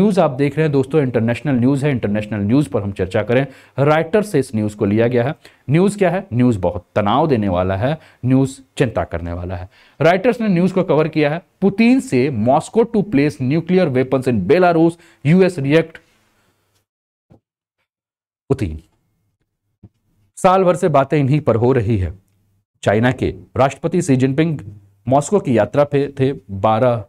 news आप देख रहे हैं दोस्तों इंटरनेशनल न्यूज़ है इंटरनेशनल न्यूज़ पर हम चर्चा करें राइटर से इस न्यूज़ को लिया गया है न्यूज़ क्या है न्यूज़ बहुत तनाव देने वाला है न्यूज़ चिंता करने वाला है राइटर्स ने न्यूज़ को कवर किया है पुतिन से Moscow to place nuclear weapons in Belarus US react Putin साल भर से बातें इन्हीं पर हो रही है चाइना के राष्ट्रपति सी जिनपिंग मॉस्को की यात्रा पे थे बारह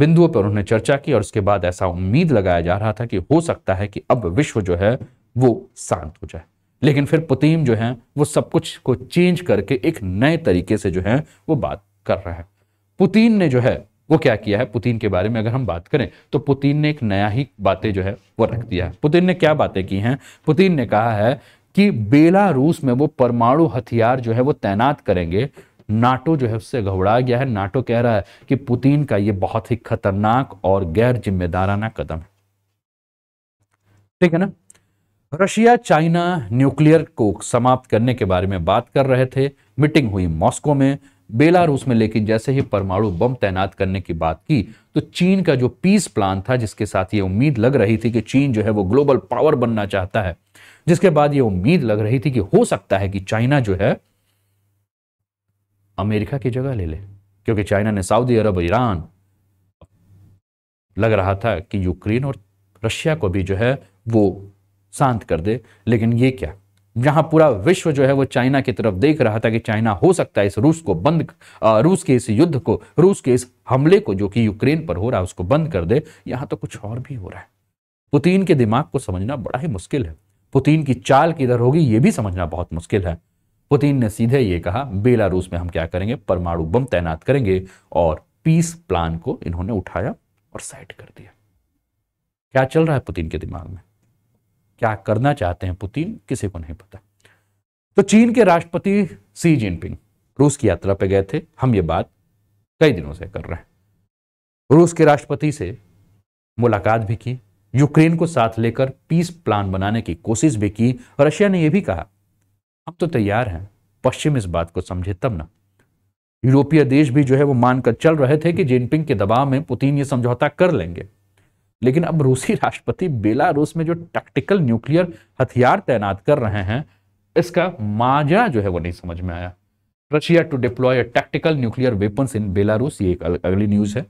बिंदुओं पर उन्होंने चर्चा की और उसके बाद ऐसा उम्मीद लगाया जा रहा था कि हो सकता है कि अब विश्व जो है वो शांत हो जाए लेकिन फिर पुतिन जो है वो सब कुछ को चेंज करके एक नए तरीके से जो है वो बात कर रहा है पुतिन ने जो है वो क्या किया है पुतिन के बारे में अगर हम बात करें तो पुतिन ने एक नया ही बातें जो है वो रख दिया है पुतिन ने क्या बातें की हैं पुतिन ने कहा है कि बेलारूस में वो परमाणु हथियार जो है वो तैनात करेंगे नाटो जो है उससे घबरा गया है नाटो कह रहा है कि पुतिन का ये बहुत ही खतरनाक और गैर जिम्मेदाराना कदम है ठीक है ना रशिया चाइना न्यूक्लियर को समाप्त करने के बारे में बात कर रहे थे मीटिंग हुई मॉस्को में बेलारूस में लेकिन जैसे ही परमाणु बम तैनात करने की बात की तो चीन का जो पीस प्लान था जिसके साथ ये उम्मीद लग रही थी कि चीन जो है वो ग्लोबल पावर बनना चाहता है जिसके बाद ये उम्मीद लग रही थी कि हो सकता है कि चाइना जो है अमेरिका की जगह ले ले क्योंकि चाइना ने सऊदी अरब ईरान लग रहा था कि यूक्रेन और रशिया को भी जो है वो शांत कर दे लेकिन ये क्या जहां पूरा विश्व जो है वो चाइना की तरफ देख रहा था कि चाइना हो सकता है इस रूस को बंद रूस के इस युद्ध को रूस के इस हमले को जो कि यूक्रेन पर हो रहा है उसको बंद कर दे यहां तो कुछ और भी हो रहा है पुतिन के दिमाग को समझना बड़ा ही मुश्किल है पुतिन की चाल किधर होगी ये भी समझना बहुत मुश्किल है पुतिन ने सीधे ये कहा बेलारूस में हम क्या करेंगे परमाणु बम तैनात करेंगे और पीस प्लान को इन्होंने उठाया और साइड कर दिया क्या चल रहा है पुतिन के दिमाग में क्या करना चाहते हैं पुतिन किसी को नहीं पता तो चीन के राष्ट्रपति सी जिनपिंग रूस की यात्रा पर गए थे हम ये बात कई दिनों से कर रहे हैं रूस के राष्ट्रपति से मुलाकात भी की यूक्रेन को साथ लेकर पीस प्लान बनाने की कोशिश भी की रशिया ने यह भी कहा हम तो तैयार हैं पश्चिम इस बात को समझे तब ना यूरोपीय देश भी जो है वो मानकर चल रहे थे कि जिनपिंग के दबाव में पुतिन ये समझौता कर लेंगे लेकिन अब रूसी राष्ट्रपति बेलारूस में जो टैक्टिकल न्यूक्लियर हथियार तैनात कर रहे हैं इसका माजरा जो है वो नहीं समझ में आया Russia to deploy tactical nuclear weapons in Belarus ये एक अगली न्यूज है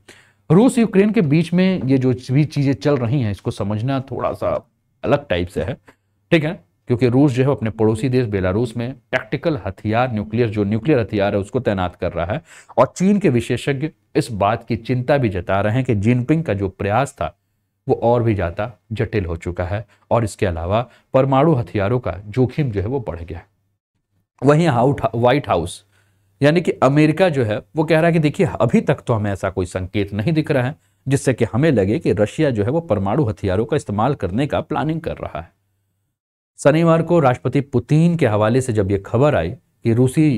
रूस यूक्रेन के बीच में ये जो भी चीजें चल रही हैं इसको समझना थोड़ा सा अलग टाइप से है ठीक है क्योंकि रूस जो है अपने पड़ोसी देश बेलारूस में टैक्टिकल हथियार न्यूक्लियर जो न्यूक्लियर हथियार है उसको तैनात कर रहा है और चीन के विशेषज्ञ इस बात की चिंता भी जता रहे हैं कि जिनपिंग का जो प्रयास था वो और भी ज़्यादा जटिल हो चुका है और इसके अलावा परमाणु हथियारों का जोखिम जो है वो बढ़ गया वहीं हाउट व्हाइट हाउस यानी कि अमेरिका जो है वो कह रहा है कि देखिए अभी तक तो हमें ऐसा कोई संकेत नहीं दिख रहा है जिससे कि हमें लगे कि रशिया जो है वो परमाणु हथियारों का इस्तेमाल करने का प्लानिंग कर रहा है शनिवार को राष्ट्रपति पुतिन के हवाले से जब ये खबर आई कि रूसी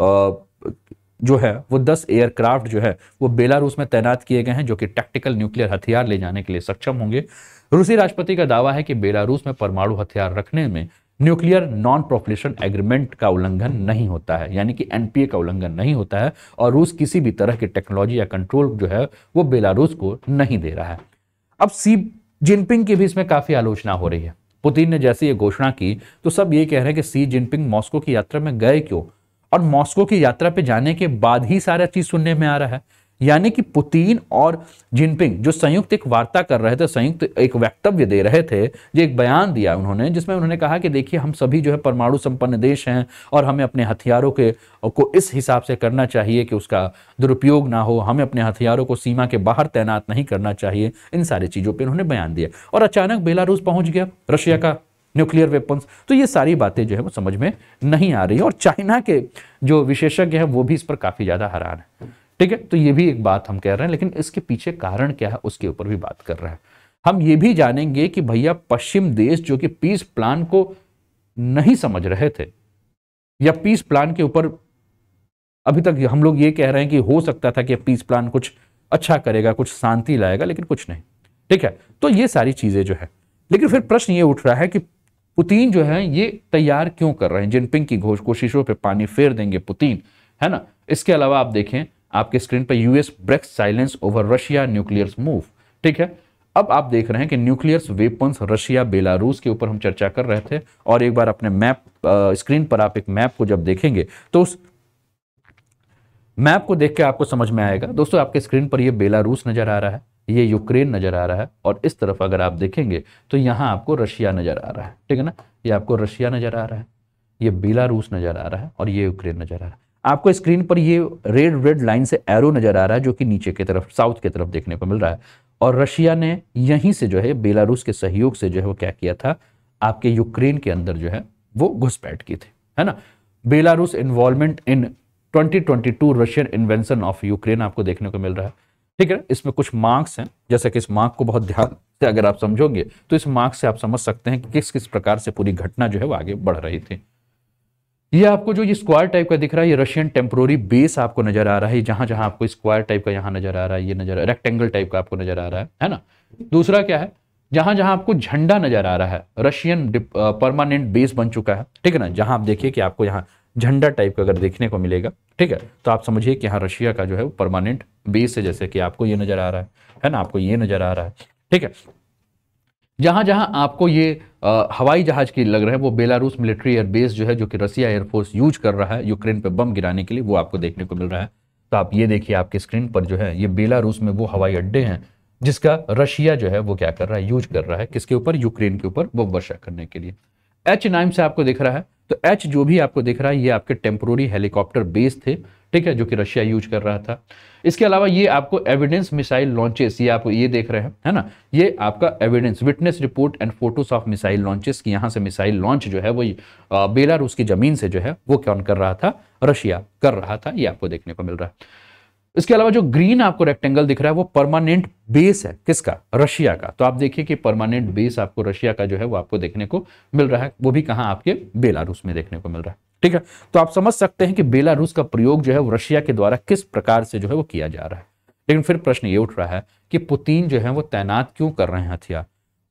जो है वो दस एयरक्राफ्ट जो है वो बेलारूस में तैनात किए गए हैं जो कि टैक्टिकल न्यूक्लियर हथियार ले जाने के लिए सक्षम होंगे रूसी राष्ट्रपति का दावा है कि बेलारूस में परमाणु हथियार रखने में न्यूक्लियर नॉन प्रोपलेशन एग्रीमेंट का उल्लंघन नहीं होता है यानी कि एनपीए का उल्लंघन नहीं होता है और रूस किसी भी तरह की टेक्नोलॉजी या कंट्रोल जो है वो बेलारूस को नहीं दे रहा है अब सी जिनपिंग की भी इसमें काफ़ी आलोचना हो रही है पुतिन ने जैसे ये घोषणा की तो सब ये कह रहे हैं कि सी जिनपिंग मॉस्को की यात्रा में गए क्यों और मॉस्को की यात्रा पे जाने के बाद ही सारा चीज सुनने में आ रहा है यानी कि पुतिन और जिनपिंग जो संयुक्त एक वार्ता कर रहे थे संयुक्त एक वक्तव्य दे रहे थे जो एक बयान दिया उन्होंने जिसमें उन्होंने कहा कि देखिए हम सभी जो है परमाणु संपन्न देश हैं और हमें अपने हथियारों के को इस हिसाब से करना चाहिए कि उसका दुरुपयोग ना हो हमें अपने हथियारों को सीमा के बाहर तैनात नहीं करना चाहिए इन सारी चीज़ों पर उन्होंने बयान दिया और अचानक बेलारूस पहुँच गया रशिया का न्यूक्लियर वेपन्स तो ये सारी बातें जो है वो समझ में नहीं आ रही और चाइना के जो विशेषज्ञ हैं वो भी इस पर काफ़ी ज़्यादा हैरान है ठीक है तो ये भी एक बात हम कह रहे हैं लेकिन इसके पीछे कारण क्या है उसके ऊपर भी बात कर रहे हैं हम ये भी जानेंगे कि भैया पश्चिम देश जो कि पीस प्लान को नहीं समझ रहे थे या पीस प्लान के ऊपर अभी तक हम लोग ये कह रहे हैं कि हो सकता था कि पीस प्लान कुछ अच्छा करेगा कुछ शांति लाएगा लेकिन कुछ नहीं ठीक है तो ये सारी चीज़ें जो है लेकिन फिर प्रश्न ये उठ रहा है कि पुतिन जो है ये तैयार क्यों कर रहे हैं जिनपिंग की घोष कोशिशों पर पानी फेर देंगे पुतिन है ना इसके अलावा आप देखें आपके स्क्रीन पर US breaks silence over Russia nuclear move ठीक है अब आप देख रहे हैं कि न्यूक्लियर वेपन्स रशिया बेलारूस के ऊपर हम चर्चा कर रहे थे और एक बार अपने मैप स्क्रीन पर आप एक मैप को जब देखेंगे तो उस मैप को देख के आपको समझ में आएगा दोस्तों आपके स्क्रीन पर ये बेलारूस नजर आ रहा है ये यूक्रेन नज़र आ रहा है और इस तरफ अगर आप देखेंगे तो यहाँ आपको रशिया नज़र आ रहा है ठीक है ना ये आपको रशिया नज़र आ रहा है ये बेलारूस नज़र आ रहा है और ये यूक्रेन नज़र आ रहा है आपको स्क्रीन पर ये रेड रेड लाइन से एरो नजर आ रहा है जो कि नीचे की तरफ साउथ की तरफ देखने को मिल रहा है और रशिया ने यहीं से जो है बेलारूस के सहयोग से जो है वो क्या किया था आपके यूक्रेन के अंदर जो है वो घुसपैठ की थी है ना Belarus involvement in 2022 Russian invention of Ukraine आपको देखने को मिल रहा है ठीक है इसमें कुछ मार्क्स हैं जैसे कि इस मार्क को बहुत ध्यान से अगर आप समझोगे तो इस मार्क्स से आप समझ सकते हैं कि किस किस प्रकार से पूरी घटना जो है वो आगे बढ़ रही थी ये आपको जो ये स्क्वायर टाइप का दिख रहा है ये रशियन टेम्प्रोरी बेस आपको नजर आ रहा है जहां जहां आपको स्क्वायर टाइप का यहाँ नजर आ रहा है ये नजर रेक्टेंगल टाइप का आपको नजर आ रहा है है ना दूसरा क्या है जहां जहां आपको झंडा नजर आ रहा है रशियन परमानेंट बेस बन चुका है ठीक है ना जहां आप देखिए कि आपको यहाँ झंडा टाइप का अगर देखने को मिलेगा ठीक है तो आप समझिए कि यहाँ रशिया का जो है वो परमानेंट बेस है जैसे कि आपको ये नजर आ रहा है है ना आपको ये नजर आ रहा है ठीक है जहां जहां आपको ये हवाई जहाज़ की लग रहे हैं वो बेलारूस मिलिट्री एयरबेस जो है जो कि रसिया एयरफोर्स यूज कर रहा है यूक्रेन पर बम गिराने के लिए वो आपको देखने को मिल रहा है तो आप ये देखिए आपके स्क्रीन पर जो है ये बेलारूस में वो हवाई अड्डे हैं जिसका रशिया जो है वो क्या कर रहा है यूज कर रहा है किसके ऊपर यूक्रेन के ऊपर बम वर्षा करने के लिए एच नाइम से आपको दिख रहा है तो एच जो भी आपको दिख रहा है ये आपके टेम्पोरी हेलीकॉप्टर बेस थे ठीक है जो कि रशिया यूज कर रहा था इसके अलावा ये आपको एविडेंस मिसाइल लॉन्चेस ये आप ये देख रहे हैं है ना ये आपका evidence witness report and photos of missile launches की यहाँ से मिसाइल लॉन्च जो है वो बेलारूस की जमीन से जो है वो कौन कर रहा था रशिया कर रहा था ये आपको देखने को मिल रहा है इसके अलावा जो ग्रीन आपको रेक्टेंगल दिख रहा है वो परमानेंट बेस है किसका रशिया का तो आप देखिए कि परमानेंट बेस आपको रशिया का जो है वो आपको देखने को मिल रहा है वो भी कहाँ आपके बेलारूस में देखने को मिल रहा है ठीक है तो आप समझ सकते हैं कि बेलारूस का प्रयोग जो है वो रशिया के द्वारा किस प्रकार से जो है वो किया जा रहा है लेकिन फिर प्रश्न ये उठ रहा है कि पुतिन जो है वो तैनात क्यों कर रहे हैं हथियार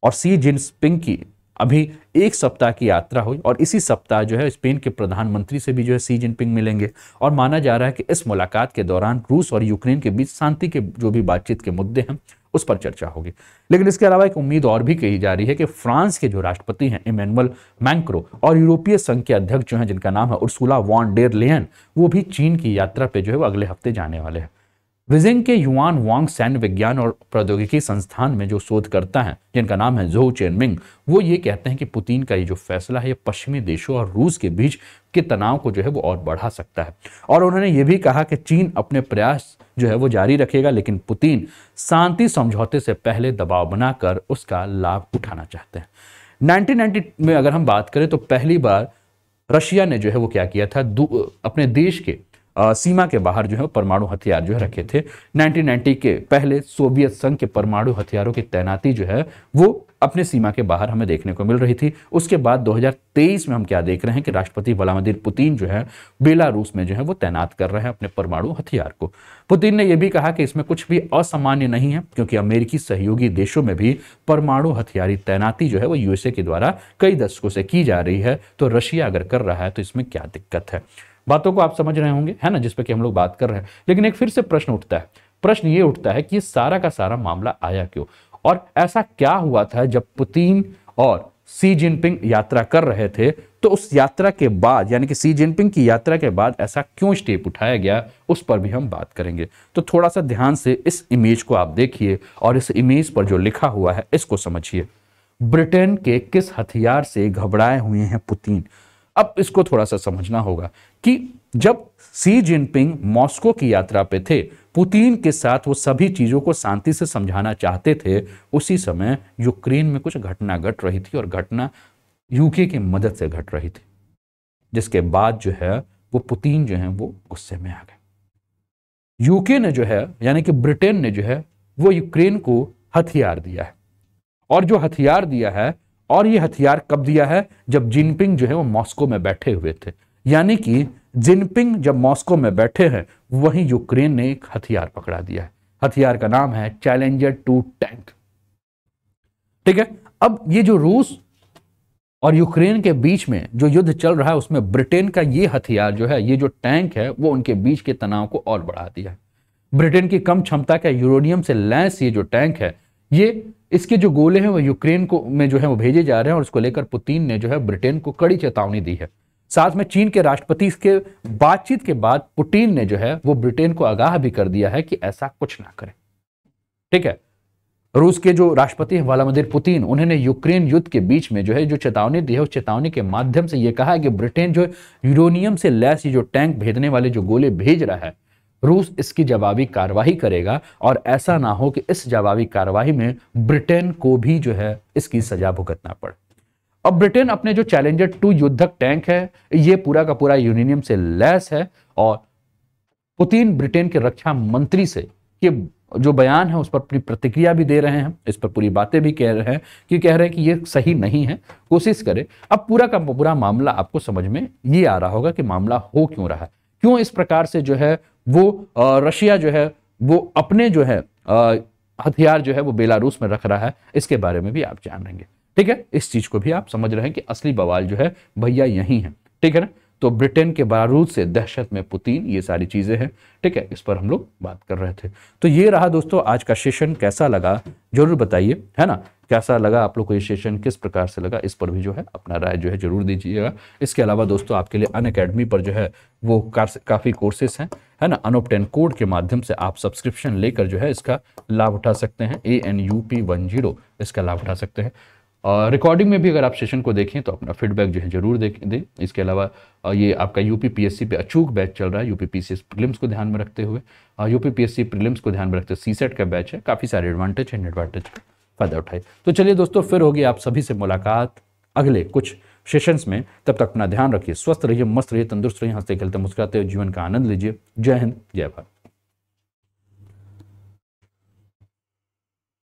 और सी जिन स्पिंग की अभी एक सप्ताह की यात्रा हुई और इसी सप्ताह जो है स्पेन के प्रधानमंत्री से भी जो है सी जिनपिंग मिलेंगे और माना जा रहा है कि इस मुलाकात के दौरान रूस और यूक्रेन के बीच शांति के जो भी बातचीत के मुद्दे हैं उस पर चर्चा होगी लेकिन इसके अलावा एक उम्मीद और भी कही जा रही है कि फ्रांस के जो राष्ट्रपति हैं इमेनुअल मैंक्रो और यूरोपीय संघ के अध्यक्ष जो हैं जिनका नाम है उर्सुला वॉन डेर लेन वो भी चीन की यात्रा पर जो है वो अगले हफ्ते जाने वाले हैं विजिंग के युआन वांग सैन्य विज्ञान और प्रौद्योगिकी संस्थान में जो शोधकर्ता हैं जिनका नाम है जो चेनमिंग वो ये कहते हैं कि पुतिन का ये जो फैसला है ये पश्चिमी देशों और रूस के बीच के तनाव को जो है वो और बढ़ा सकता है और उन्होंने ये भी कहा कि चीन अपने प्रयास जो है वो जारी रखेगा लेकिन पुतिन शांति समझौते से पहले दबाव बनाकर उसका लाभ उठाना चाहते हैं नाइनटीन में अगर हम बात करें तो पहली बार रशिया ने जो है वो क्या किया था अपने देश के सीमा के बाहर जो है परमाणु हथियार जो है रखे थे 1990 के पहले सोवियत संघ के परमाणु हथियारों की तैनाती जो है वो अपने सीमा के बाहर हमें देखने को मिल रही थी उसके बाद 2023 में हम क्या देख रहे हैं कि राष्ट्रपति व्लादिमीर पुतिन जो है बेलारूस में जो है वो तैनात कर रहे हैं अपने परमाणु हथियार को पुतिन ने यह भी कहा कि इसमें कुछ भी असामान्य नहीं है क्योंकि अमेरिकी सहयोगी देशों में भी परमाणु हथियारी तैनाती जो है वो यूएसए के द्वारा कई दशकों से की जा रही है तो रशिया अगर कर रहा है तो इसमें क्या दिक्कत है बातों को आप समझ रहे होंगे है ना जिसपे कि हम लोग बात कर रहे हैं लेकिन एक फिर से प्रश्न उठता है प्रश्न ये उठता है कि ये सारा का सारा मामला आया क्यों और ऐसा क्या हुआ था जब पुतिन और सी जिनपिंग यात्रा कर रहे थे तो उस यात्रा के बाद यानी कि सी जिनपिंग की यात्रा के बाद ऐसा क्यों स्टेप उठाया गया उस पर भी हम बात करेंगे तो थोड़ा सा ध्यान से इस इमेज को आप देखिए और इस इमेज पर जो लिखा हुआ है इसको समझिए ब्रिटेन के किस हथियार से घबराए हुए हैं पुतिन अब इसको थोड़ा सा समझना होगा कि जब सी जिनपिंग मॉस्को की यात्रा पे थे पुतिन के साथ वो सभी चीज़ों को शांति से समझाना चाहते थे उसी समय यूक्रेन में कुछ घटना घट रही थी और घटना यूके की मदद से घट रही थी जिसके बाद जो है वो पुतिन जो है वो गुस्से में आ गए यूके ने जो है यानी कि ब्रिटेन ने जो है वो यूक्रेन को हथियार दिया है और जो हथियार दिया है और ये हथियार कब दिया है जब जिनपिंग जो है वो मॉस्को में बैठे हुए थे यानी कि जिनपिंग जब मॉस्को में बैठे हैं वहीं यूक्रेन ने एक हथियार पकड़ा दिया है हथियार का नाम है चैलेंजर टू टैंक ठीक है अब ये जो रूस और यूक्रेन के बीच में जो युद्ध चल रहा है उसमें ब्रिटेन का ये हथियार जो है ये जो टैंक है वो उनके बीच के तनाव को और बढ़ा दिया है ब्रिटेन की कम क्षमता का यूरोनियम से लैस ये जो टैंक है ये इसके जो गोले हैं वो यूक्रेन को में जो है वो भेजे जा रहे हैं और उसको लेकर पुतिन ने जो है ब्रिटेन को कड़ी चेतावनी दी है साथ में चीन के राष्ट्रपति के बातचीत के बाद पुतिन ने जो है वो ब्रिटेन को आगाह भी कर दिया है कि ऐसा कुछ ना करें ठीक है रूस के जो राष्ट्रपति हैं वालामदिर पुतिन उन्होंने यूक्रेन युद्ध के बीच में जो है जो चेतावनी दी है उस चेतावनी के माध्यम से यह कहा है कि ब्रिटेन जो यूरोनियम से लैस जो टैंक भेजने वाले जो गोले भेज रहा है रूस इसकी जवाबी कार्रवाई करेगा और ऐसा ना हो कि इस जवाबी कार्रवाई में ब्रिटेन को भी जो है इसकी सजा भुगतना पड़े अब ब्रिटेन अपने जो चैलेंजर टू युद्धक टैंक है ये पूरा का पूरा यूरेनियम से लैस है और पुतिन ब्रिटेन के रक्षा मंत्री से कि जो बयान है उस पर पूरी प्रतिक्रिया भी दे रहे हैं इस पर पूरी बातें भी कह रहे हैं कि कह रहे हैं कि ये सही नहीं है कोशिश करें अब पूरा का पूरा मामला आपको समझ में ये आ रहा होगा कि मामला हो क्यों रहा है क्यों इस प्रकार से जो है वो रशिया जो है वो अपने जो है हथियार जो है वो बेलारूस में रख रहा है इसके बारे में भी आप जान लेंगे ठीक है इस चीज़ को भी आप समझ रहे हैं कि असली बवाल जो है भैया यहीं है ठीक है ना तो ब्रिटेन के बारूद से दहशत में पुतिन ये सारी चीज़ें हैं ठीक है इस पर हम लोग बात कर रहे थे तो ये रहा दोस्तों आज का सेशन कैसा लगा जरूर बताइए है ना कैसा लगा आप लोग को ये सेशन किस प्रकार से लगा इस पर भी जो है अपना राय जो है जरूर दीजिएगा इसके अलावा दोस्तों आपके लिए अन अकेडमी पर जो है वो काफ़ी कोर्सेस हैं है ना अनोपटेन कोड के माध्यम से आप सब्सक्रिप्शन लेकर जो है इसका लाभ उठा सकते हैं A N U P one zero इसका लाभ उठा सकते हैं और रिकॉर्डिंग में भी अगर आप सेशन को देखें तो अपना फीडबैक जो है जरूर दे दें इसके अलावा ये आपका एस सी पे अचूक बैच चल रहा है यू यूपी पीसीएस प्रीलिम्स को ध्यान में रखते हुए यू एस सी प्रीलिम्स को ध्यान में रखते हुए सी सेट का बैच है काफ़ी सारे एडवांटेज एंड एडवांटेज का फ़ायदा उठाए तो चलिए दोस्तों फिर होगी आप सभी से मुलाकात अगले कुछ सेशंस में तब तक अपना ध्यान रखिए स्वस्थ रहिए मस्त रहिए तंदुरुस्त रहिए हंसते खेलते मुस्कुराते हुए जीवन का आनंद लीजिए जय हिंद जय भारत